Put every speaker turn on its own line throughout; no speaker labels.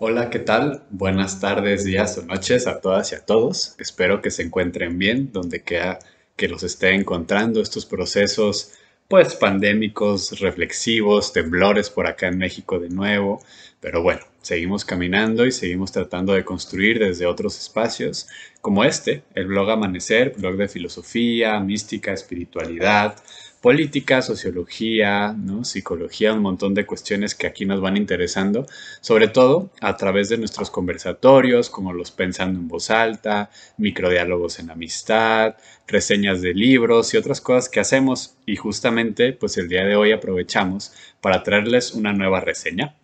Hola, ¿qué tal? Buenas tardes, días o noches a todas y a todos. Espero que se encuentren bien donde queda que los esté encontrando estos procesos pues pandémicos, reflexivos, temblores por acá en México de nuevo, pero bueno, seguimos caminando y seguimos tratando de construir desde otros espacios como este, el blog Amanecer, blog de filosofía, mística, espiritualidad, política, sociología, psicología, un montón de cuestiones que aquí nos van interesando, sobre todo a través de nuestros conversatorios, como los pensando en voz alta, microdiálogos en amistad, reseñas de libros y otras cosas que hacemos. Y justamente, pues el día de hoy aprovechamos para traerles una nueva reseña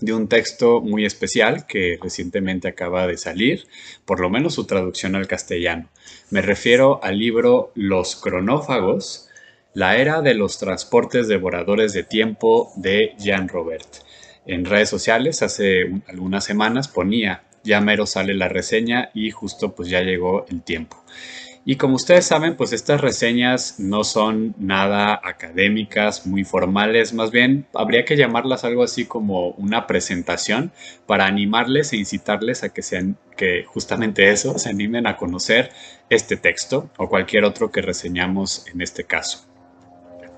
de un texto muy especial que recientemente acaba de salir, por lo menos su traducción al castellano. Me refiero al libro Los cronófagos la era de los transportes devoradores de tiempo de Jean Robert. En redes sociales hace algunas semanas ponía, ya mero sale la reseña y justo pues ya llegó el tiempo. Y como ustedes saben, pues estas reseñas no son nada académicas, muy formales, más bien habría que llamarlas algo así como una presentación para animarles e incitarles a que sean, que justamente eso, se animen a conocer este texto o cualquier otro que reseñamos en este caso.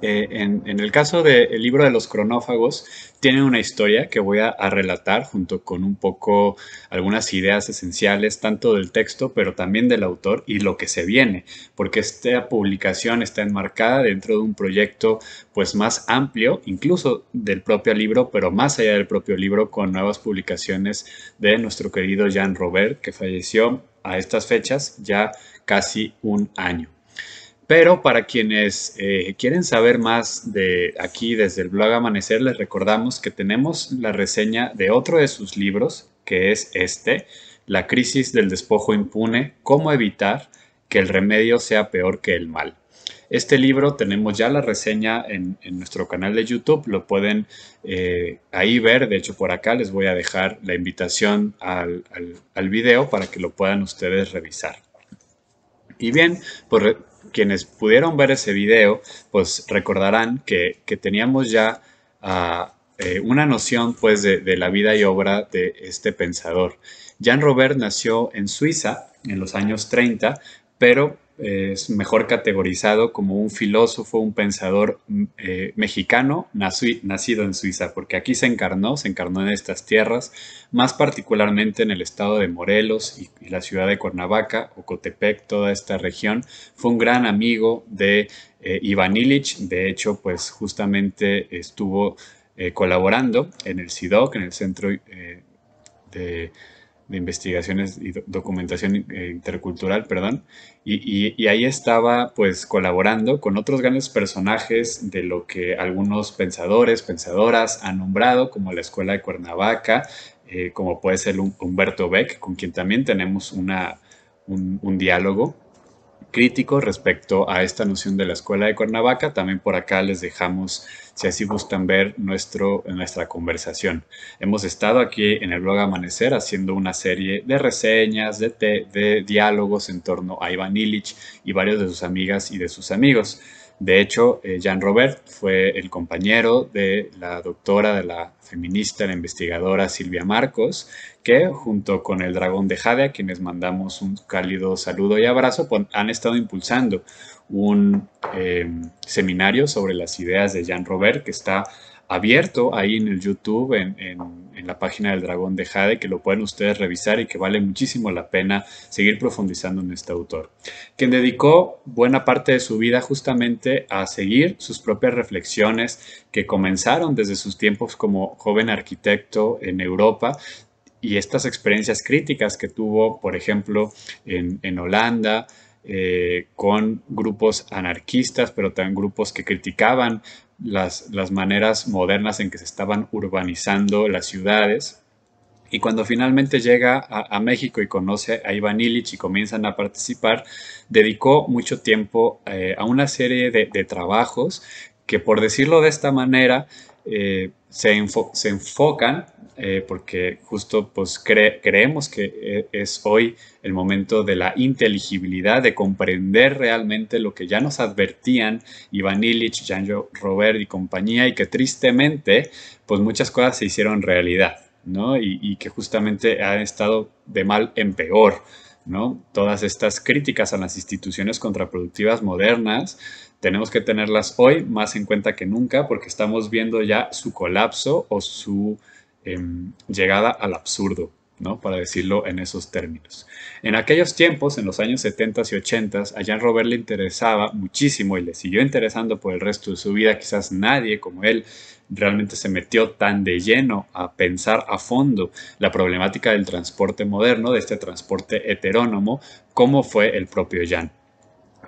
Eh, en, el caso del libro de los cronófagos, tiene una historia que voy a, a, relatar junto con un poco algunas ideas esenciales, tanto del texto, pero también del autor y lo que se viene, porque esta publicación está enmarcada dentro de un proyecto pues más amplio, incluso del propio libro, pero más allá del propio libro, con nuevas publicaciones de nuestro querido Jean Robert, que falleció a estas fechas ya casi un año. Pero para quienes eh, quieren saber más de aquí desde el blog Amanecer, les recordamos que tenemos la reseña de otro de sus libros, que es este, La crisis del despojo impune, cómo evitar que el remedio sea peor que el mal. Este libro tenemos ya la reseña en, nuestro canal de YouTube, lo pueden eh, ahí ver, de hecho por acá les voy a dejar la invitación al, al video para que lo puedan ustedes revisar. Y bien, pues quienes pudieron ver ese video, pues recordarán que, teníamos ya ah, eh, una noción pues de, de, la vida y obra de este pensador. Jean Robert nació en Suiza en los años 30, pero es mejor categorizado como un filósofo, un pensador mm, eh, mexicano nacido en Suiza, porque aquí se encarnó, se encarnó en estas tierras, más particularmente en el estado de Morelos y, la ciudad de Cuernavaca, Ocotepec, toda esta región. Fue un gran amigo de eh, Illich, de hecho, pues justamente estuvo eh, colaborando en el SIDOC, en el Centro eh, de de investigaciones y documentación eh, intercultural, perdón, y, y, ahí estaba pues colaborando con otros grandes personajes de lo que algunos pensadores, pensadoras han nombrado, como la Escuela de Cuernavaca, eh, como puede ser Humberto Beck, con quien también tenemos una, un, un diálogo crítico respecto a esta noción de la escuela de Cuernavaca. También por acá les dejamos, si así gustan ver, nuestro, nuestra conversación. Hemos estado aquí en el blog Amanecer haciendo una serie de reseñas, de, de diálogos en torno a Iván Illich y varios de sus amigas y de sus amigos. De hecho, eh, Jean Robert fue el compañero de la doctora, de la feminista, la investigadora Silvia Marcos, que junto con el dragón de Jade, a quienes mandamos un cálido saludo y abrazo, pues, han estado impulsando un eh, seminario sobre las ideas de Jean Robert que está abierto ahí en el YouTube, en, la página del Dragón de Jade, que lo pueden ustedes revisar y que vale muchísimo la pena seguir profundizando en este autor, quien dedicó buena parte de su vida justamente a seguir sus propias reflexiones que comenzaron desde sus tiempos como joven arquitecto en Europa, y estas experiencias críticas que tuvo, por ejemplo, en, Holanda, eh, con grupos anarquistas, pero también grupos que criticaban las, maneras modernas en que se estaban urbanizando las ciudades. Y cuando finalmente llega a, México y conoce a Iván Illich y comienzan a participar, dedicó mucho tiempo eh, a una serie de, trabajos que, por decirlo de esta manera, eh, se, se, enfocan, eh, porque justo pues, creemos que eh, es hoy el momento de la inteligibilidad, de comprender realmente lo que ya nos advertían Ivan Illich, Janjo Robert y compañía, y que tristemente pues muchas cosas se hicieron realidad, ¿no? Y, y que justamente han estado de mal en peor. ¿no? Todas estas críticas a las instituciones contraproductivas modernas tenemos que tenerlas hoy más en cuenta que nunca porque estamos viendo ya su colapso o su em, llegada al absurdo. ¿no? Para decirlo en esos términos. En aquellos tiempos, en los años 70 y 80, a Jean Robert le interesaba muchísimo y le siguió interesando por el resto de su vida. Quizás nadie como él realmente se metió tan de lleno a pensar a fondo la problemática del transporte moderno, de este transporte heterónomo, como fue el propio Jean.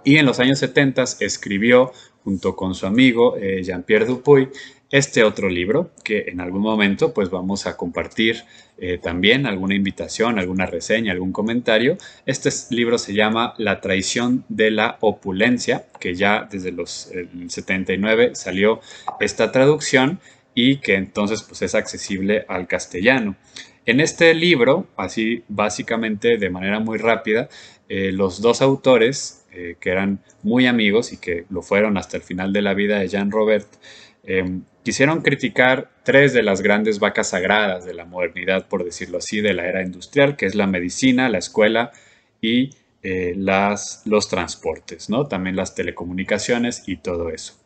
Y en los años 70 escribió, junto con su amigo eh, Jean-Pierre Dupuy, este otro libro que en algún momento pues vamos a compartir eh, también alguna invitación, alguna reseña, algún comentario. Este libro se llama La traición de la opulencia, que ya desde los 79 eh, salió esta traducción y que entonces pues es accesible al castellano. En este libro, así básicamente de manera muy rápida, los dos autores eh, que eran muy amigos y que lo fueron hasta el final de la vida de Jean Robert, eh, quisieron criticar tres de las grandes vacas sagradas de la modernidad, por decirlo así, de la era industrial, que es la medicina, la escuela y eh, las, los transportes, ¿no? también las telecomunicaciones y todo eso.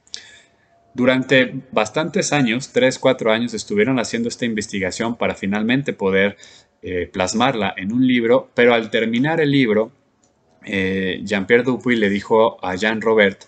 Durante bastantes años, tres, cuatro años, estuvieron haciendo esta investigación para finalmente poder plasmarla en un libro, pero al terminar el libro, eh, Jean-Pierre Dupuy le dijo a Jean Robert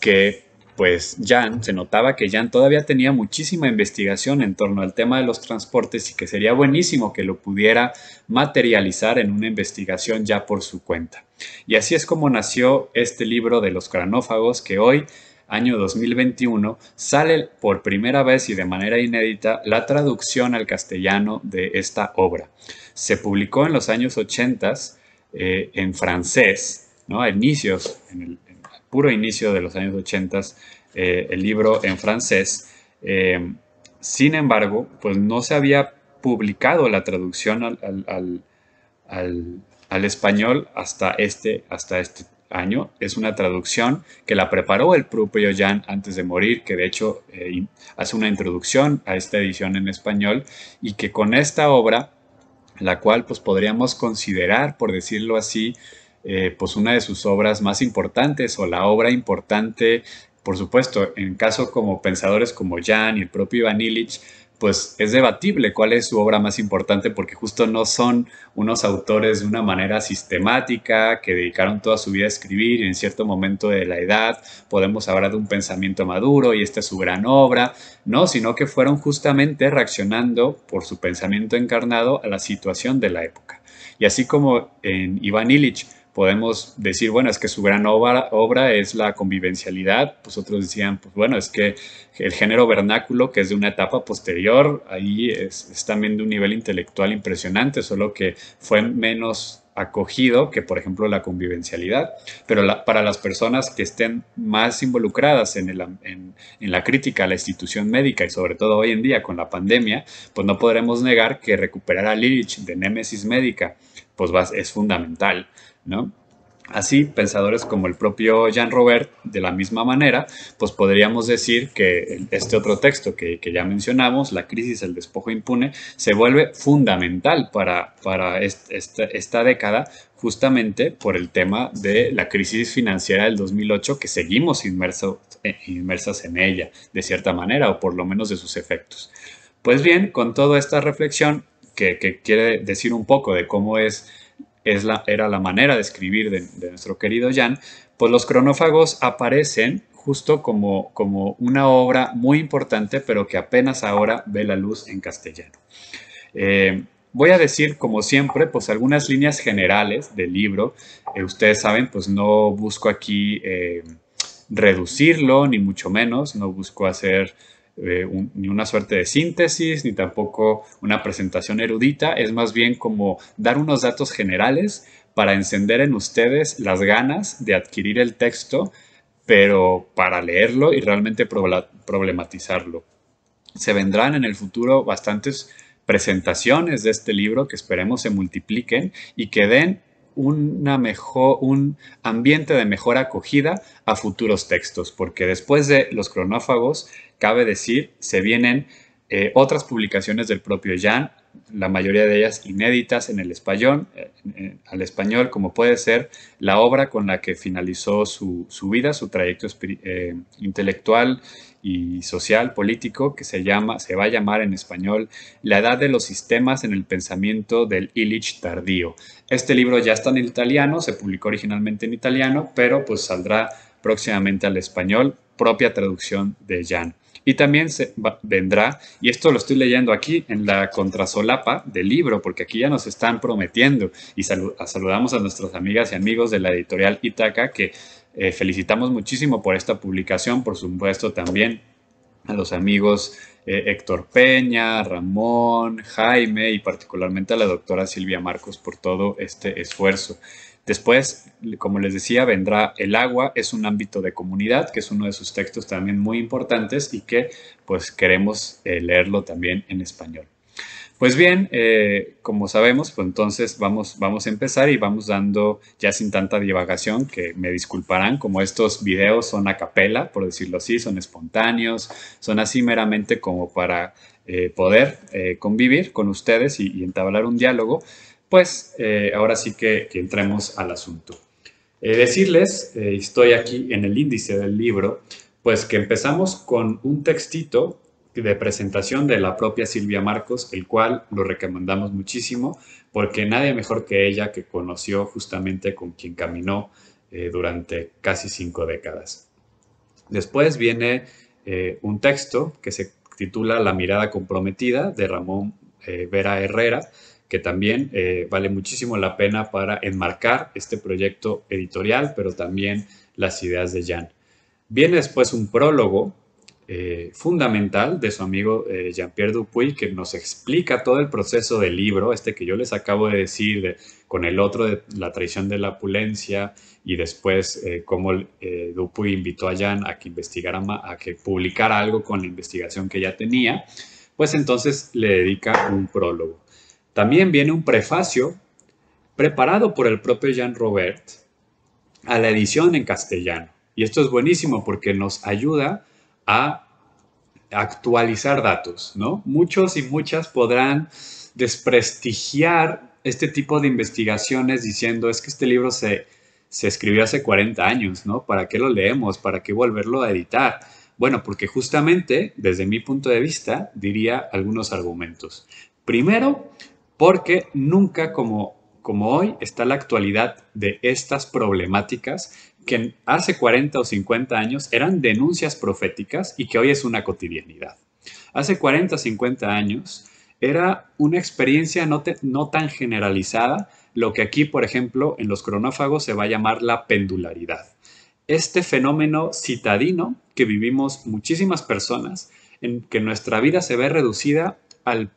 que pues Jean, se notaba que Jean todavía tenía muchísima investigación en torno al tema de los transportes y que sería buenísimo que lo pudiera materializar en una investigación ya por su cuenta. Y así es como nació este libro de los cranófagos que hoy, año 2021, sale por primera vez y de manera inédita la traducción al castellano de esta obra. Se publicó en los años 80 eh, en francés, ¿no? A inicios, en el, puro inicio de los años 80, eh, el libro en francés. Eh, sin embargo, pues no se había publicado la traducción al, español hasta este, hasta este año. Es una traducción que la preparó el propio Jan antes de morir, que de hecho hace una introducción a esta edición en español y que con esta obra la cual pues podríamos considerar, por decirlo así, eh, pues una de sus obras más importantes o la obra importante, por supuesto, en caso como pensadores como Jan y el propio Ivan Illich, pues es debatible cuál es su obra más importante porque justo no son unos autores de una manera sistemática que dedicaron toda su vida a escribir y en cierto momento de la edad podemos hablar de un pensamiento maduro y esta es su gran obra, no, sino que fueron justamente reaccionando por su pensamiento encarnado a la situación de la época. Y así como en Iván Illich podemos decir, bueno, es que su gran obra, es la convivencialidad, pues otros decían, pues bueno, es que el género vernáculo, que es de una etapa posterior, ahí es, también de un nivel intelectual impresionante, solo que fue menos acogido que, por ejemplo, la convivencialidad. Pero para las personas que estén más involucradas en, en, la crítica a la institución médica y sobre todo hoy en día con la pandemia, pues no podremos negar que recuperar a Lirich de Némesis Médica pues es fundamental. Así, pensadores como el propio Jean Robert, de la misma manera, pues podríamos decir que este otro texto que, ya mencionamos, La crisis, el despojo impune, se vuelve fundamental para, para esta, década justamente por el tema de la crisis financiera del 2008 que seguimos inmersos eh, inmersas en ella, de cierta manera, o por lo menos de sus efectos. Pues bien, con toda esta reflexión que quiere decir un poco de cómo es era la manera de escribir de, nuestro querido Jan, pues los cronófagos aparecen justo como, como una obra muy importante, pero que apenas ahora ve la luz en castellano. Eh, voy a decir, como siempre, pues algunas líneas generales del libro. Eh, ustedes saben, pues no busco aquí eh, reducirlo, ni mucho menos, no busco hacer ni una suerte de síntesis, ni tampoco una presentación erudita, es más bien como dar unos datos generales para encender en ustedes las ganas de adquirir el texto, pero para leerlo y realmente problematizarlo. Se vendrán en el futuro bastantes presentaciones de este libro que esperemos se multipliquen y que den una mejor, un ambiente de mejor acogida a futuros textos, porque después de los cronófagos, cabe decir, se vienen eh, otras publicaciones del propio Jan, la mayoría de ellas inéditas en el español, eh, al español, como puede ser la obra con la que finalizó su, su vida, su trayecto eh, intelectual y social político que se llama se va a llamar en español La edad de los sistemas en el pensamiento del Illich tardío. Este libro ya está en italiano, se publicó originalmente en italiano, pero pues saldrá próximamente al español, propia traducción de Jan. Y también vendrá, y esto lo estoy leyendo aquí en la contrasolapa del libro, porque aquí ya nos están prometiendo y saludamos a nuestras amigas y amigos de la editorial Itaca que eh, felicitamos muchísimo por esta publicación, por supuesto también a los amigos eh, Héctor Peña, Ramón, Jaime y particularmente a la doctora Silvia Marcos por todo este esfuerzo. Después, como les decía, vendrá El agua, es un ámbito de comunidad, que es uno de sus textos también muy importantes y que pues queremos eh, leerlo también en español. Pues bien, eh, como sabemos, pues entonces vamos, vamos a empezar y vamos dando, ya sin tanta divagación, que me disculparán, como estos videos son a capela, por decirlo así, son espontáneos, son así meramente como para eh, poder eh, convivir con ustedes y, entablar un diálogo, pues ahora sí que, que, entremos al asunto. decirles, estoy aquí en el índice del libro, pues que empezamos con un textito de presentación de la propia Silvia Marcos, el cual lo recomendamos muchísimo porque nadie mejor que ella que conoció justamente con quien caminó eh, durante casi cinco décadas. Después viene eh, un texto que se titula La mirada comprometida de Ramón eh, Vera Herrera, que también vale muchísimo la pena para enmarcar este proyecto editorial, pero también las ideas de Jan. Viene después un prólogo eh, fundamental de su amigo eh, Jean-Pierre Dupuy, que nos explica todo el proceso del libro, este que yo les acabo de decir, con el otro de la traición de la opulencia y después eh, cómo eh, Dupuy invitó a Jean a que investigara, a que publicara algo con la investigación que ya tenía, pues entonces le dedica un prólogo. También viene un prefacio preparado por el propio Jean Robert a la edición en castellano. Y esto es buenísimo porque nos ayuda a actualizar datos, ¿no? Muchos y muchas podrán desprestigiar este tipo de investigaciones diciendo es que este libro se, se escribió hace 40 años, ¿no? ¿Para qué lo leemos? ¿Para qué volverlo a editar? Bueno, porque justamente desde mi punto de vista diría algunos argumentos. Primero, porque nunca como, como hoy está la actualidad de estas problemáticas que hace 40 o 50 años eran denuncias proféticas y que hoy es una cotidianidad. Hace 40 o 50 años era una experiencia no, no tan generalizada, lo que aquí, por ejemplo, en los cronófagos se va a llamar la pendularidad. Este fenómeno citadino que vivimos muchísimas personas, en que nuestra vida se ve reducida al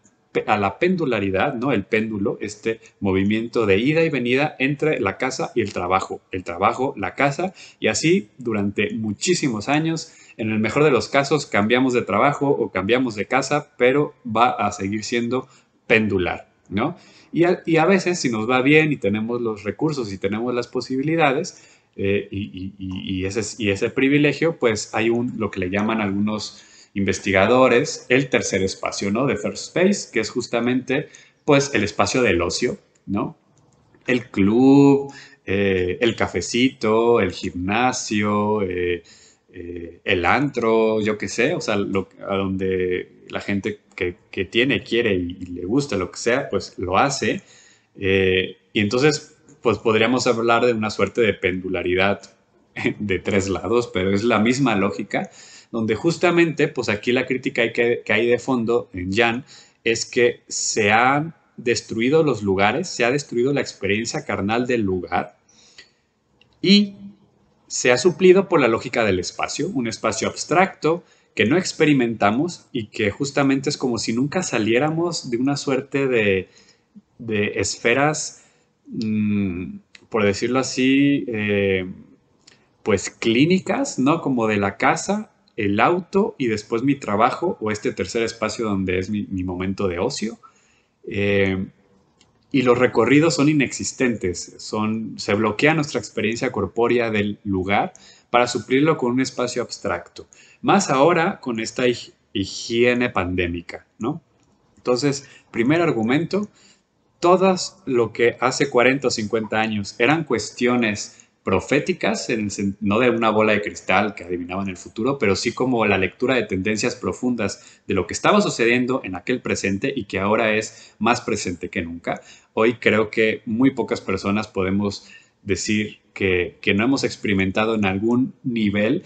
a la pendularidad, ¿no? El péndulo, este movimiento de ida y venida entre la casa y el trabajo, el trabajo, la casa, y así durante muchísimos años. En el mejor de los casos cambiamos de trabajo o cambiamos de casa, pero va a seguir siendo pendular, ¿no? Y a, veces si nos va bien y tenemos los recursos y tenemos las posibilidades eh, y, ese, y ese privilegio, pues hay un, lo que le llaman algunos investigadores, el tercer espacio, ¿no? De First Space, que es justamente, pues, el espacio del ocio, ¿no? El club, eh, el cafecito, el gimnasio, eh, eh, el antro, yo qué sé, o sea, a donde la gente que, tiene, quiere y, y, le gusta lo que sea, pues lo hace. y entonces, pues podríamos hablar de una suerte de pendularidad de tres lados, pero es la misma lógica donde justamente, pues aquí la crítica que, hay de fondo en Jan es que se han destruido los lugares, se ha destruido la experiencia carnal del lugar y se ha suplido por la lógica del espacio, un espacio abstracto que no experimentamos y que justamente es como si nunca saliéramos de una suerte de, esferas, mm, por decirlo así, eh, pues clínicas, ¿no? Como de la casa el auto y después mi trabajo o este tercer espacio donde es mi, momento de ocio. Eh, y los recorridos son inexistentes, son, se bloquea nuestra experiencia corpórea del lugar para suplirlo con un espacio abstracto, más ahora con esta higiene pandémica, ¿no? Entonces, primer argumento, todas lo que hace 40 o 50 años eran cuestiones proféticas, no de una bola de cristal que adivinaba en el futuro, pero sí como la lectura de tendencias profundas de lo que estaba sucediendo en aquel presente y que ahora es más presente que nunca. Hoy creo que muy pocas personas podemos decir que, no hemos experimentado en algún nivel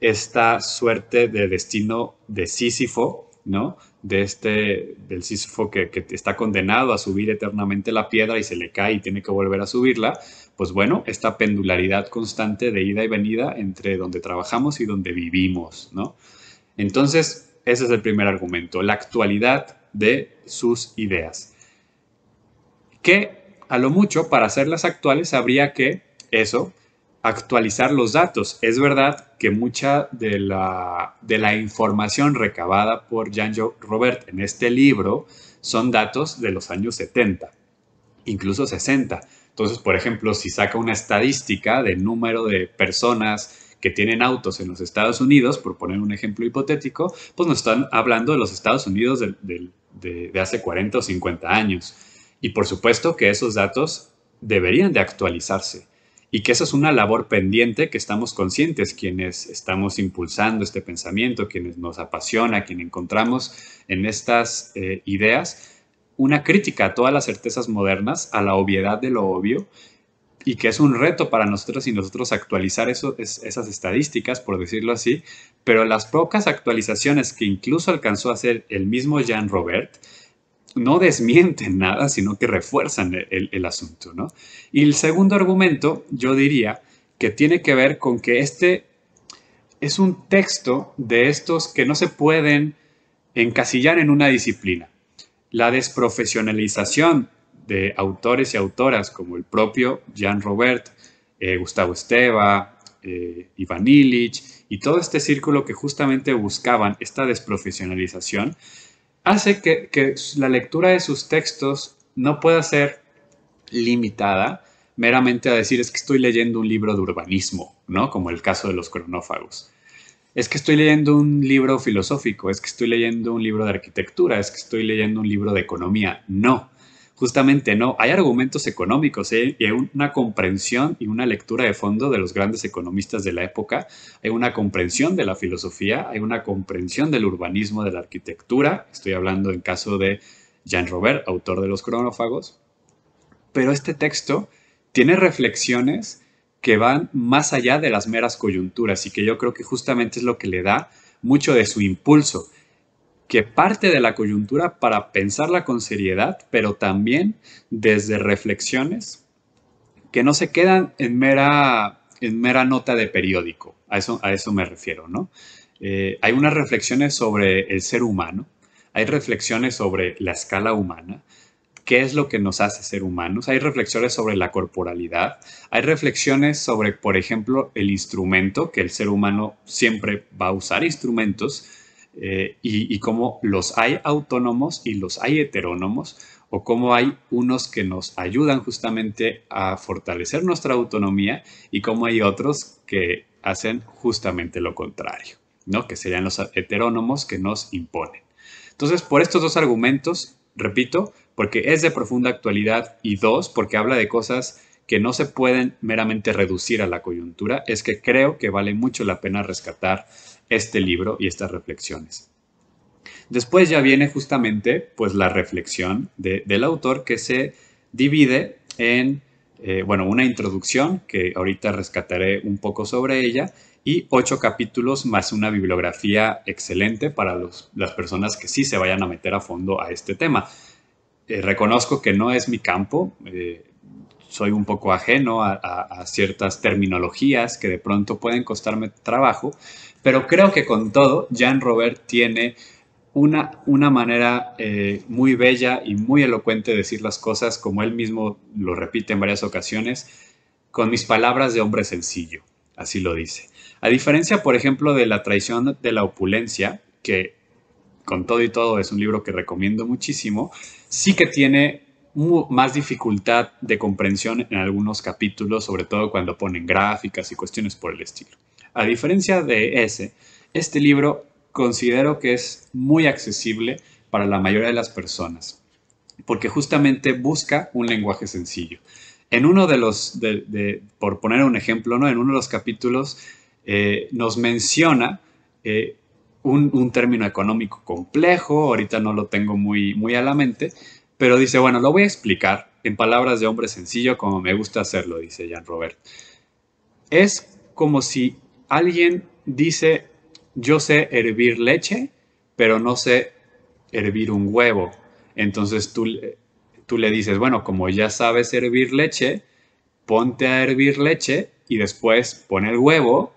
esta suerte de destino de Sísifo, ¿no? de este, del Sísifo que, que, está condenado a subir eternamente la piedra y se le cae y tiene que volver a subirla, pues bueno, esta pendularidad constante de ida y venida entre donde trabajamos y donde vivimos, ¿no? Entonces, ese es el primer argumento, la actualidad de sus ideas. Que a lo mucho, para hacerlas actuales, habría que, eso, actualizar los datos. Es verdad que mucha de la, de la información recabada por jean Robert en este libro son datos de los años 70 incluso 60. Entonces, por ejemplo, si saca una estadística del número de personas que tienen autos en los Estados Unidos, por poner un ejemplo hipotético, pues nos están hablando de los Estados Unidos de, hace 40 o 50 años. Y por supuesto que esos datos deberían de actualizarse y que esa es una labor pendiente que estamos conscientes quienes estamos impulsando este pensamiento, quienes nos apasiona, quien encontramos en estas eh, ideas una crítica a todas las certezas modernas, a la obviedad de lo obvio, y que es un reto para nosotros y nosotros actualizar eso, esas estadísticas, por decirlo así, pero las pocas actualizaciones que incluso alcanzó a hacer el mismo Jean Robert no desmienten nada, sino que refuerzan el, asunto. ¿no? Y el segundo argumento, yo diría, que tiene que ver con que este es un texto de estos que no se pueden encasillar en una disciplina la desprofesionalización de autores y autoras como el propio Jean Robert, eh, Gustavo Esteva, eh, Ivan Illich y todo este círculo que justamente buscaban esta desprofesionalización, hace que, la lectura de sus textos no pueda ser limitada meramente a decir es que estoy leyendo un libro de urbanismo, ¿no? Como el caso de los cronófagos es que estoy leyendo un libro filosófico, es que estoy leyendo un libro de arquitectura, es que estoy leyendo un libro de economía. No, justamente no. Hay argumentos económicos ¿eh? y hay una comprensión y una lectura de fondo de los grandes economistas de la época. Hay una comprensión de la filosofía, hay una comprensión del urbanismo, de la arquitectura. Estoy hablando en caso de Jean Robert, autor de Los cronófagos. Pero este texto tiene reflexiones que van más allá de las meras coyunturas y que yo creo que justamente es lo que le da mucho de su impulso, que parte de la coyuntura para pensarla con seriedad, pero también desde reflexiones que no se quedan en mera, en mera nota de periódico, a eso, a eso me refiero, ¿no? Eh, hay unas reflexiones sobre el ser humano, hay reflexiones sobre la escala humana, qué es lo que nos hace ser humanos. Hay reflexiones sobre la corporalidad, hay reflexiones sobre, por ejemplo, el instrumento, que el ser humano siempre va a usar instrumentos, eh, y, cómo los hay autónomos y los hay heterónomos, o cómo hay unos que nos ayudan justamente a fortalecer nuestra autonomía y cómo hay otros que hacen justamente lo contrario, ¿no? que serían los heterónomos que nos imponen. Entonces, por estos dos argumentos, repito, porque es de profunda actualidad y dos, porque habla de cosas que no se pueden meramente reducir a la coyuntura, es que creo que vale mucho la pena rescatar este libro y estas reflexiones. Después ya viene justamente pues la reflexión del autor que se divide en, eh, bueno, una introducción que ahorita rescataré un poco sobre ella y ocho capítulos más una bibliografía excelente para las personas que sí se vayan a meter a fondo a este tema. Eh, reconozco que no es mi campo, eh, soy un poco ajeno a, ciertas terminologías que de pronto pueden costarme trabajo, pero creo que con todo, Jean Robert tiene una, una manera eh, muy bella y muy elocuente de decir las cosas, como él mismo lo repite en varias ocasiones, con mis palabras de hombre sencillo, así lo dice. A diferencia, por ejemplo, de La traición de la opulencia, que con todo y todo es un libro que recomiendo muchísimo, sí que tiene más dificultad de comprensión en algunos capítulos, sobre todo cuando ponen gráficas y cuestiones por el estilo. A diferencia de ese, este libro considero que es muy accesible para la mayoría de las personas, porque justamente busca un lenguaje sencillo. En uno de los, por poner un ejemplo, ¿no? en uno de los capítulos eh, nos menciona eh, un, término económico complejo, ahorita no lo tengo muy, muy a la mente, pero dice, bueno, lo voy a explicar en palabras de hombre sencillo como me gusta hacerlo, dice Jean Robert. Es como si alguien dice, yo sé hervir leche, pero no sé hervir un huevo. Entonces tú, tú le dices, bueno, como ya sabes hervir leche, ponte a hervir leche y después pon el huevo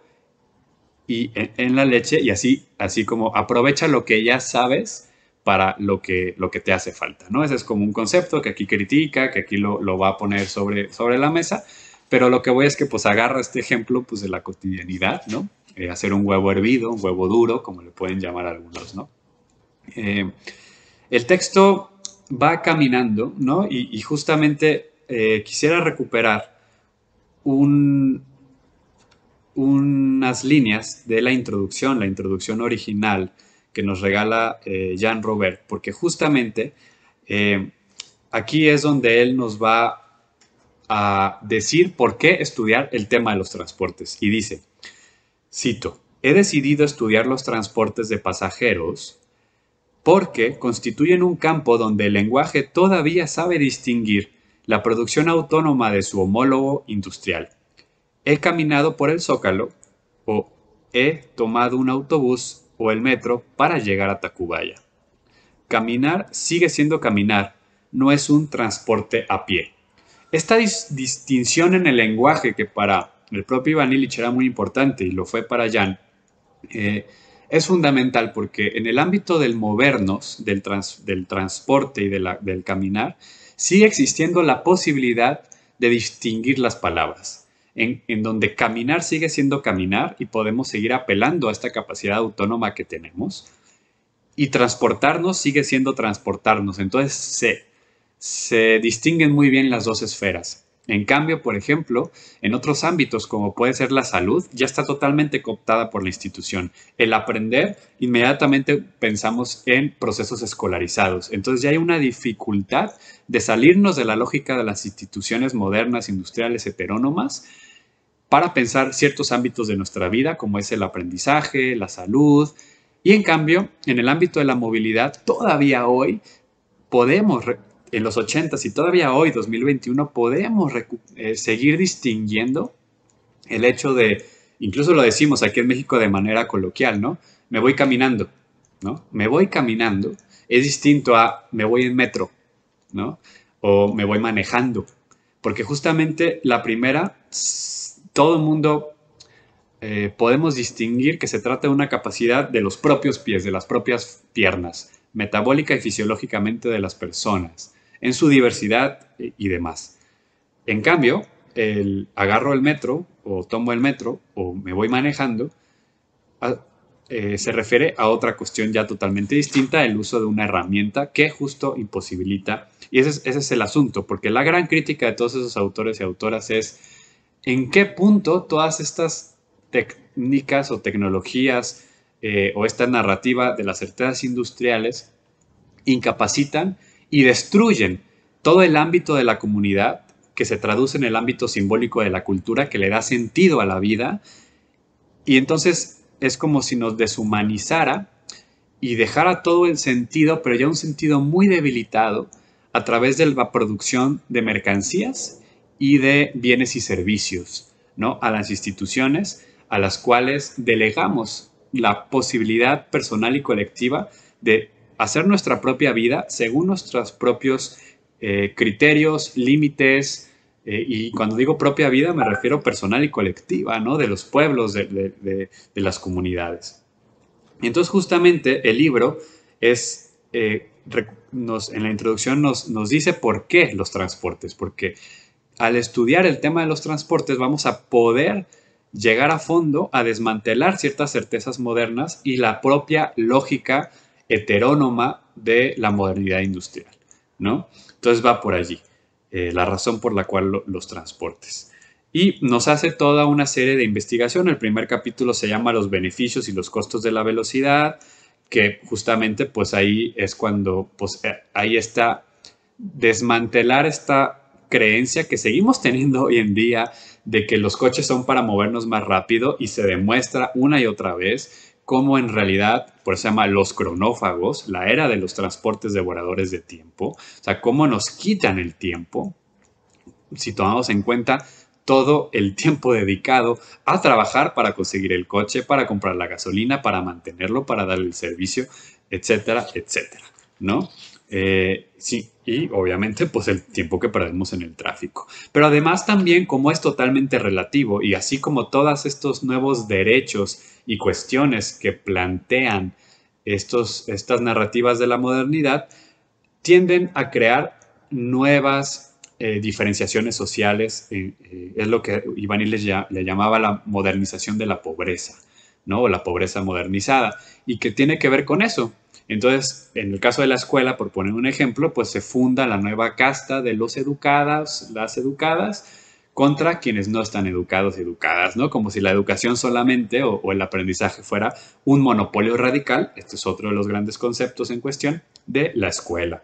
y en, la leche y así, así como aprovecha lo que ya sabes para lo que, lo que te hace falta, ¿no? Ese es como un concepto que aquí critica, que aquí lo, va a poner sobre, sobre la mesa, pero lo que voy es que pues agarra este ejemplo pues de la cotidianidad, ¿no? Eh, hacer un huevo hervido, un huevo duro, como le pueden llamar algunos, ¿no? Eh, el texto va caminando, ¿no? Y, justamente eh, quisiera recuperar un, unas líneas de la introducción, la introducción original que nos regala eh, Jean Robert, porque justamente eh, aquí es donde él nos va a decir por qué estudiar el tema de los transportes. Y dice, cito, he decidido estudiar los transportes de pasajeros porque constituyen un campo donde el lenguaje todavía sabe distinguir la producción autónoma de su homólogo industrial he caminado por el zócalo o he tomado un autobús o el metro para llegar a Tacubaya. Caminar sigue siendo caminar, no es un transporte a pie. Esta distinción en el lenguaje que para el propio Ivan Illich era muy importante y lo fue para Jan, eh, es fundamental porque en el ámbito del movernos, del, transporte y del caminar, sigue existiendo la posibilidad de distinguir las palabras en, donde caminar sigue siendo caminar y podemos seguir apelando a esta capacidad autónoma que tenemos y transportarnos sigue siendo transportarnos. Entonces se, se distinguen muy bien las dos esferas. En cambio, por ejemplo, en otros ámbitos como puede ser la salud, ya está totalmente cooptada por la institución. El aprender, inmediatamente pensamos en procesos escolarizados. Entonces ya hay una dificultad de salirnos de la lógica de las instituciones modernas, industriales, heterónomas para pensar ciertos ámbitos de nuestra vida, como es el aprendizaje, la salud, y en cambio, en el ámbito de la movilidad, todavía hoy podemos, en los 80s y todavía hoy, 2021, podemos eh, seguir distinguiendo el hecho de, incluso lo decimos aquí en México de manera coloquial, ¿no? Me voy caminando, ¿no? Me voy caminando es distinto a me voy en metro, ¿no? O me voy manejando, porque justamente la primera todo el mundo eh, podemos distinguir que se trata de una capacidad de los propios pies, de las propias piernas, metabólica y fisiológicamente de las personas, en su diversidad y demás. En cambio, el agarro el metro o tomo el metro o me voy manejando eh, se refiere a otra cuestión ya totalmente distinta, el uso de una herramienta que justo imposibilita. Y es, ese es el asunto, porque la gran crítica de todos esos autores y autoras es en qué punto todas estas técnicas o tecnologías eh, o esta narrativa de las certezas industriales incapacitan y destruyen todo el ámbito de la comunidad que se traduce en el ámbito simbólico de la cultura, que le da sentido a la vida. Y entonces es como si nos deshumanizara y dejara todo el sentido, pero ya un sentido muy debilitado, a través de la producción de mercancías y de bienes y servicios, ¿no? A las instituciones a las cuales delegamos la posibilidad personal y colectiva de hacer nuestra propia vida según nuestros propios eh, criterios, límites, eh, y cuando digo propia vida me refiero personal y colectiva, ¿no? De los pueblos, de, las comunidades. Y entonces justamente el libro es, eh, en la introducción nos, nos dice por qué los transportes, porque al estudiar el tema de los transportes vamos a poder llegar a fondo a desmantelar ciertas certezas modernas y la propia lógica heterónoma de la modernidad industrial, ¿no? Entonces va por allí eh, la razón por la cual los transportes. Y nos hace toda una serie de investigación. El primer capítulo se llama Los beneficios y los costos de la velocidad, que justamente pues ahí es cuando pues eh, ahí está desmantelar esta creencia que seguimos teniendo hoy en día de que los coches son para movernos más rápido y se demuestra una y otra vez cómo en realidad, por eso se llama los cronófagos, la era de los transportes devoradores de tiempo, o sea, cómo nos quitan el tiempo, si tomamos en cuenta todo el tiempo dedicado a trabajar para conseguir el coche, para comprar la gasolina, para mantenerlo, para darle el servicio, etcétera, etcétera, ¿no? Eh, sí, y obviamente pues el tiempo que perdemos en el tráfico. Pero además también como es totalmente relativo y así como todos estos nuevos derechos y cuestiones que plantean estos, estas narrativas de la modernidad, tienden a crear nuevas eh, diferenciaciones sociales, eh, eh, es lo que Iván y le, le llamaba la modernización de la pobreza, ¿no? O la pobreza modernizada, y que tiene que ver con eso, entonces, en el caso de la escuela, por poner un ejemplo, pues se funda la nueva casta de los educados, las educadas, contra quienes no están educados y educadas, ¿no? Como si la educación solamente o, el aprendizaje fuera un monopolio radical, este es otro de los grandes conceptos en cuestión, de la escuela.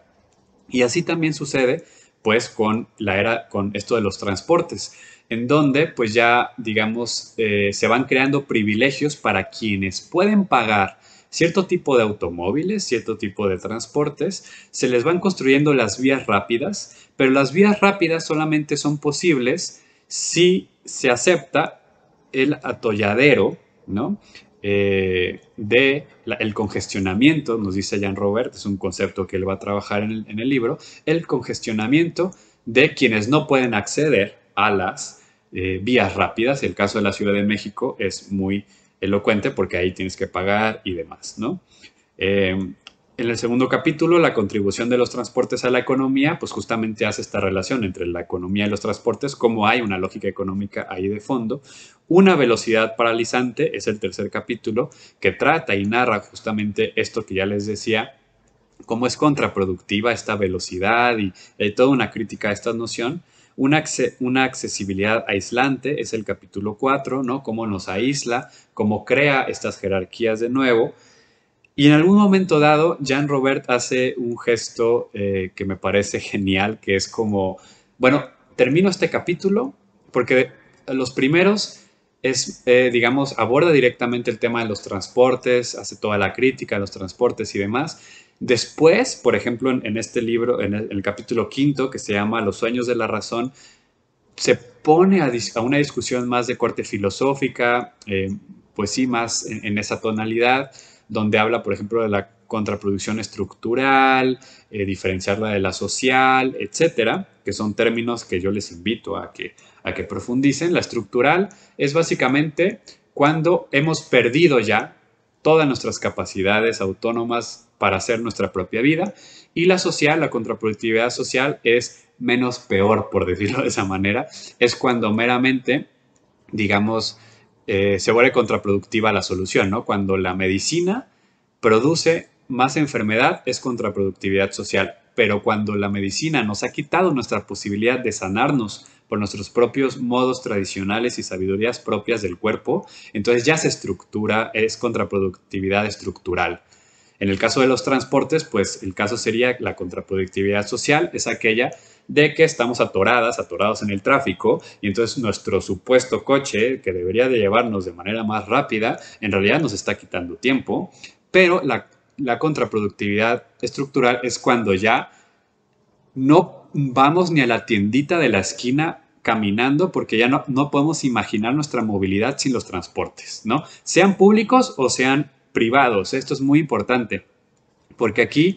Y así también sucede, pues, con la era, con esto de los transportes, en donde, pues, ya, digamos, eh, se van creando privilegios para quienes pueden pagar cierto tipo de automóviles, cierto tipo de transportes, se les van construyendo las vías rápidas, pero las vías rápidas solamente son posibles si se acepta el atolladero, ¿no? Eh, de el congestionamiento, nos dice Jan Robert, es un concepto que él va a trabajar en el, libro, el congestionamiento de quienes no pueden acceder a las eh, vías rápidas. El caso de la Ciudad de México es muy elocuente porque ahí tienes que pagar y demás, ¿no? Eh, en el segundo capítulo, la contribución de los transportes a la economía, pues justamente hace esta relación entre la economía y los transportes, como hay una lógica económica ahí de fondo. Una velocidad paralizante es el tercer capítulo que trata y narra justamente esto que ya les decía, cómo es contraproductiva esta velocidad y hay eh, toda una crítica a esta noción. Una, accesibilidad aislante es el capítulo 4, ¿no? Cómo nos aísla, cómo crea estas jerarquías de nuevo. Y en algún momento dado, Jean Robert hace un gesto eh, que me parece genial, que es como, bueno, termino este capítulo porque los primeros es, eh, digamos, aborda directamente el tema de los transportes, hace toda la crítica a los transportes y demás. Después, por ejemplo, en, este libro, en el, capítulo quinto, que se llama Los sueños de la razón, se pone a, una discusión más de corte filosófica, eh, pues sí, más en, esa tonalidad, donde habla, por ejemplo, de la contraproducción estructural, eh, diferenciarla de la social, etcétera, que son términos que yo les invito a que, a que profundicen. La estructural es básicamente cuando hemos perdido ya todas nuestras capacidades autónomas para hacer nuestra propia vida. Y la social, la contraproductividad social es menos peor, por decirlo de esa manera. Es cuando meramente, digamos, eh, se vuelve contraproductiva la solución, ¿no? Cuando la medicina produce más enfermedad es contraproductividad social. Pero cuando la medicina nos ha quitado nuestra posibilidad de sanarnos por nuestros propios modos tradicionales y sabidurías propias del cuerpo, entonces ya se estructura, es contraproductividad estructural. En el caso de los transportes, pues el caso sería la contraproductividad social, es aquella de que estamos atoradas, atorados en el tráfico y entonces nuestro supuesto coche que debería de llevarnos de manera más rápida, en realidad nos está quitando tiempo, pero la, contraproductividad estructural es cuando ya no vamos ni a la tiendita de la esquina caminando porque ya no, no podemos imaginar nuestra movilidad sin los transportes, ¿no? Sean públicos o sean privados. Esto es muy importante, porque aquí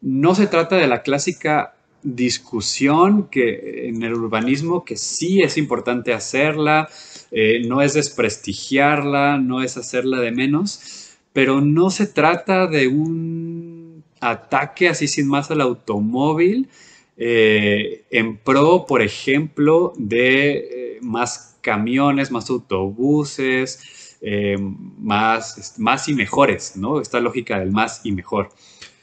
no se trata de la clásica discusión que en el urbanismo que sí es importante hacerla, eh, no es desprestigiarla, no es hacerla de menos, pero no se trata de un ataque así sin más al automóvil eh, en pro, por ejemplo, de eh, más camiones, más autobuses, eh, más, más y mejores, ¿no? Esta lógica del más y mejor.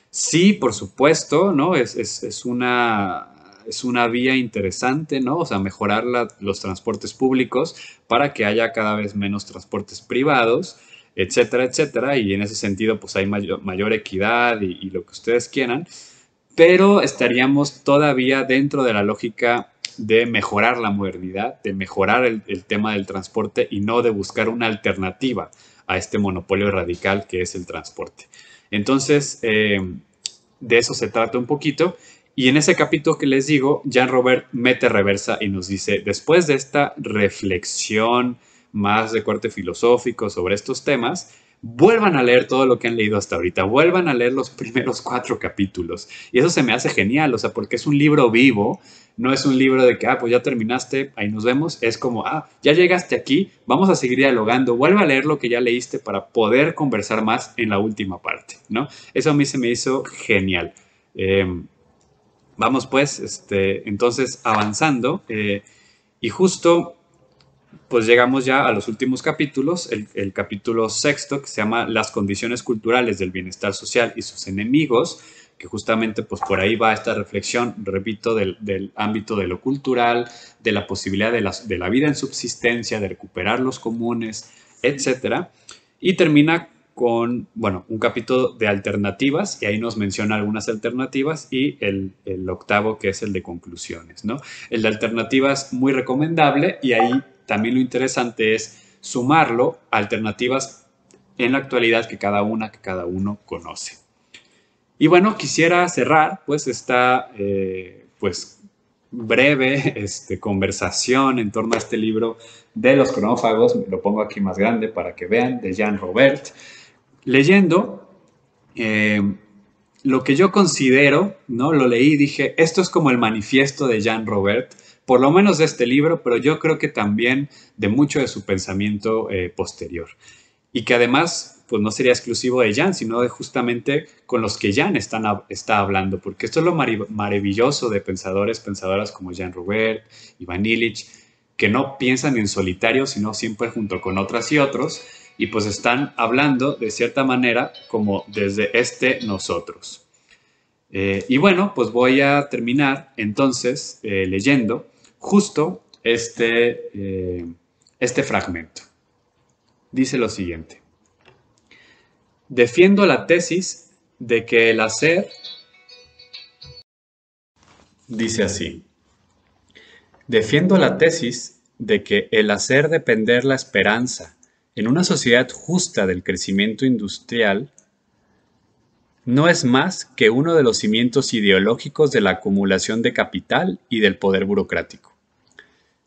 Sí, por supuesto, ¿no? Es, una, es una vía interesante, ¿no? O sea, mejorar la, los transportes públicos para que haya cada vez menos transportes privados, etcétera, etcétera. Y en ese sentido, pues hay mayor, equidad y, lo que ustedes quieran. Pero estaríamos todavía dentro de la lógica de mejorar la modernidad, de mejorar el, tema del transporte y no de buscar una alternativa a este monopolio radical que es el transporte. Entonces, eh, de eso se trata un poquito. Y en ese capítulo que les digo, Jean Robert mete reversa y nos dice, después de esta reflexión más de corte filosófico sobre estos temas, vuelvan a leer todo lo que han leído hasta ahorita, vuelvan a leer los primeros cuatro capítulos. Y eso se me hace genial, o sea, porque es un libro vivo, no es un libro de que, ah, pues ya terminaste, ahí nos vemos, es como, ah, ya llegaste aquí, vamos a seguir dialogando, Vuelva a leer lo que ya leíste para poder conversar más en la última parte, ¿no? Eso a mí se me hizo genial. Em, vamos pues, este, entonces avanzando, eh, y justo pues llegamos ya a los últimos capítulos, el, capítulo sexto que se llama Las condiciones culturales del bienestar social y sus enemigos, que justamente pues por ahí va esta reflexión, repito, del, ámbito de lo cultural, de la posibilidad de la, de la vida en subsistencia, de recuperar los comunes, etc. Y termina con, bueno, un capítulo de alternativas y ahí nos menciona algunas alternativas y el, el, octavo que es el de conclusiones, ¿no? El de alternativas muy recomendable y ahí también lo interesante es sumarlo a alternativas en la actualidad que cada una, que cada uno conoce. Y bueno, quisiera cerrar pues esta eh, pues, breve este, conversación en torno a este libro de los cronófagos, lo pongo aquí más grande para que vean, de Jean Robert, leyendo eh, lo que yo considero, ¿no? Lo leí y dije, esto es como el manifiesto de Jean Robert, por lo menos de este libro, pero yo creo que también de mucho de su pensamiento eh, posterior. Y que además, pues no sería exclusivo de Jan, sino de justamente con los que Jan están, está hablando, porque esto es lo maravilloso de pensadores, pensadoras como Jan Robert, Ivan Illich, que no piensan en solitario, sino siempre junto con otras y otros, y pues están hablando de cierta manera como desde este nosotros. Eh, y bueno, pues voy a terminar entonces eh, leyendo justo este, eh, este fragmento. Dice lo siguiente. Defiendo la tesis de que el hacer dice así. Defiendo la tesis de que el hacer depender la esperanza en una sociedad justa del crecimiento industrial no es más que uno de los cimientos ideológicos de la acumulación de capital y del poder burocrático.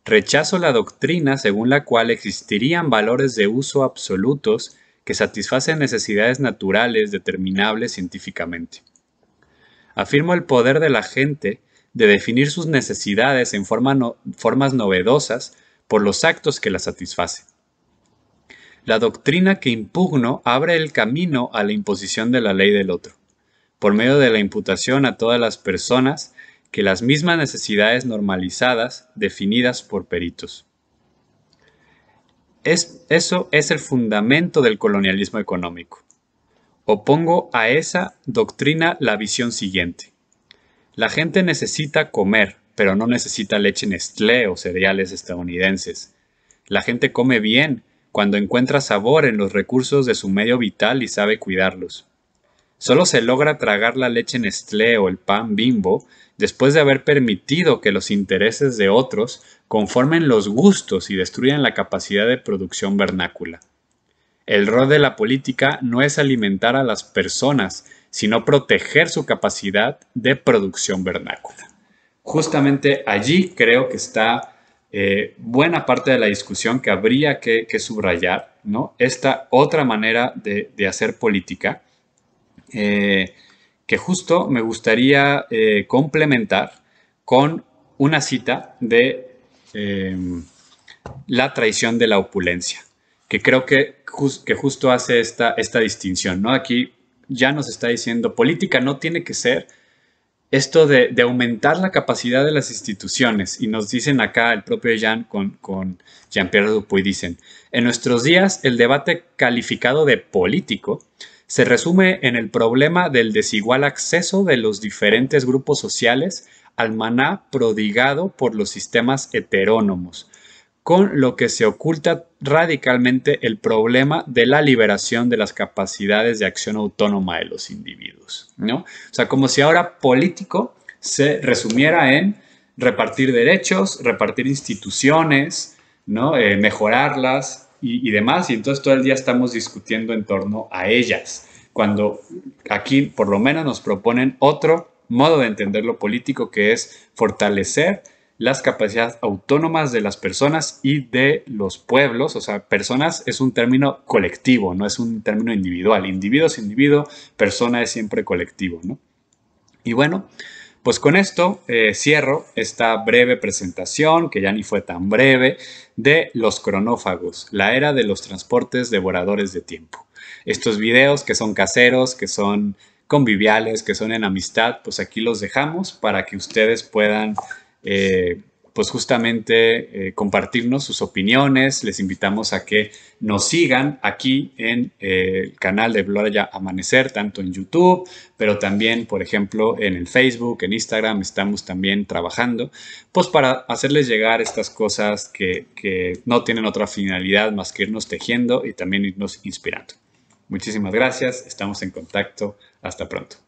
Rechazo la doctrina según la cual existirían valores de uso absolutos que satisfacen necesidades naturales determinables científicamente. Afirmo el poder de la gente de definir sus necesidades en formas novedosas por los actos que las satisfacen. La doctrina que impugno abre el camino a la imposición de la ley del otro, por medio de la imputación a todas las personas que las mismas necesidades normalizadas definidas por peritos. Es, eso es el fundamento del colonialismo económico. Opongo a esa doctrina la visión siguiente. La gente necesita comer, pero no necesita leche Nestlé o cereales estadounidenses. La gente come bien cuando encuentra sabor en los recursos de su medio vital y sabe cuidarlos. Solo se logra tragar la leche Nestlé o el pan Bimbo después de haber permitido que los intereses de otros conformen los gustos y destruyan la capacidad de producción vernácula. El rol de la política no es alimentar a las personas, sino proteger su capacidad de producción vernácula. Justamente allí creo que está eh, buena parte de la discusión que habría que, subrayar, ¿no? Esta otra manera de hacer política eh, que justo me gustaría eh, complementar con una cita de em, La traición de la opulencia, que creo que, que justo hace esta, esta distinción. ¿no? Aquí ya nos está diciendo, política no tiene que ser esto de, aumentar la capacidad de las instituciones. Y nos dicen acá el propio Jean con, con Jean-Pierre Dupuy, dicen, en nuestros días el debate calificado de político se resume en el problema del desigual acceso de los diferentes grupos sociales al maná prodigado por los sistemas heterónomos, con lo que se oculta radicalmente el problema de la liberación de las capacidades de acción autónoma de los individuos. ¿no? O sea, como si ahora político se resumiera en repartir derechos, repartir instituciones, ¿no? Eh, mejorarlas, y, demás, y entonces todo el día estamos discutiendo en torno a ellas, cuando aquí por lo menos nos proponen otro modo de entender lo político que es fortalecer las capacidades autónomas de las personas y de los pueblos. O sea, personas es un término colectivo, no es un término individual. Individuo es individuo, persona es siempre colectivo, ¿no? Y bueno, pues con esto eh, cierro esta breve presentación, que ya ni fue tan breve, de los cronófagos, la era de los transportes devoradores de tiempo. Estos videos que son caseros, que son conviviales, que son en amistad, pues aquí los dejamos para que ustedes puedan eh, pues justamente eh, compartirnos sus opiniones. Les invitamos a que nos sigan aquí en eh, el canal de Gloria Amanecer, tanto en YouTube, pero también, por ejemplo, en el Facebook, en Instagram, estamos también trabajando, pues para hacerles llegar estas cosas que, que no tienen otra finalidad más que irnos tejiendo y también irnos inspirando. Muchísimas gracias, estamos en contacto, hasta pronto.